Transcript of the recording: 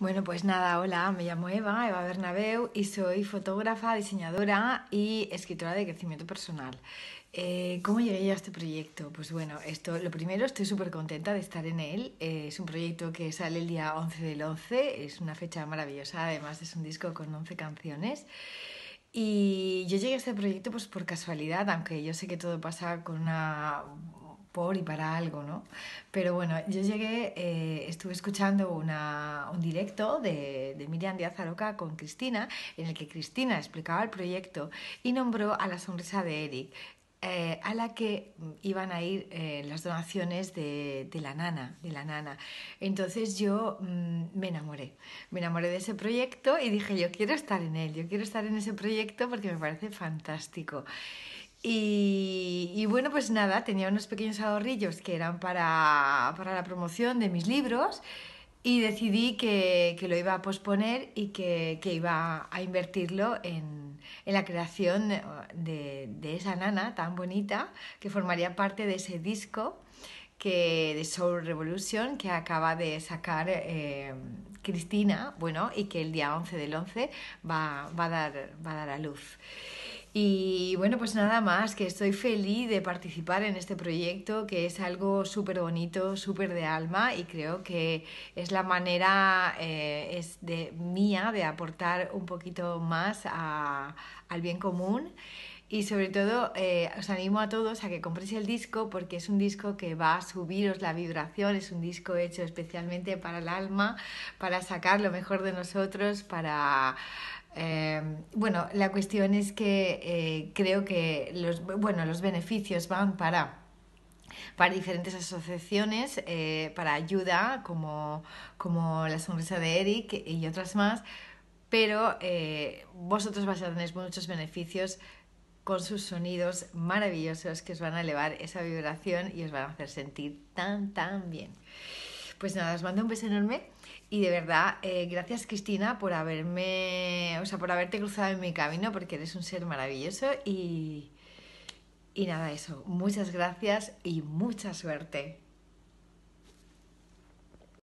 Bueno, pues nada, hola, me llamo Eva, Eva Bernabeu, y soy fotógrafa, diseñadora y escritora de crecimiento personal. Eh, ¿Cómo llegué a este proyecto? Pues bueno, esto, lo primero, estoy súper contenta de estar en él. Eh, es un proyecto que sale el día 11 del 11, es una fecha maravillosa, además es un disco con 11 canciones. Y yo llegué a este proyecto pues por casualidad, aunque yo sé que todo pasa con una por y para algo, ¿no? Pero bueno, yo llegué, eh, estuve escuchando un directo de, Miriam Díaz Aroca con Cristina, en el que Cristina explicaba el proyecto y nombró a la sonrisa de Eric, eh, a la que iban a ir eh, las donaciones de, la nana, de la nana. Entonces yo mm, me enamoré, me enamoré de ese proyecto y dije, yo quiero estar en él, yo quiero estar en ese proyecto porque me parece fantástico. Y, bueno, pues nada, tenía unos pequeños ahorrillos que eran para, la promoción de mis libros y decidí que, lo iba a posponer y que, iba a invertirlo en, la creación de, esa nana tan bonita que formaría parte de ese disco de Soul Revolution que acaba de sacar eh, Cristina, bueno, y que el día 11 del 11 va a dar a luz. Y bueno, pues nada más, que estoy feliz de participar en este proyecto, que es algo súper bonito, súper de alma y creo que es la manera eh, de mía de aportar un poquito más a, al bien común. Y sobre todo eh, os animo a todos a que compréis el disco porque es un disco que va a subiros la vibración, es un disco hecho especialmente para el alma, para sacar lo mejor de nosotros, para eh, bueno, la cuestión es que eh, creo que los, bueno, los beneficios van para para diferentes asociaciones, eh, para ayuda, como, como la sonrisa de Eric y otras más, pero vosotros vais a tener muchos beneficios con sus sonidos maravillosos que os van a elevar esa vibración y os van a hacer sentir tan, tan bien. Pues nada, os mando un beso enorme y de verdad, eh, gracias Cristina por haberme, o sea, por haberte cruzado en mi camino porque eres un ser maravilloso y, y nada, eso. Muchas gracias y mucha suerte.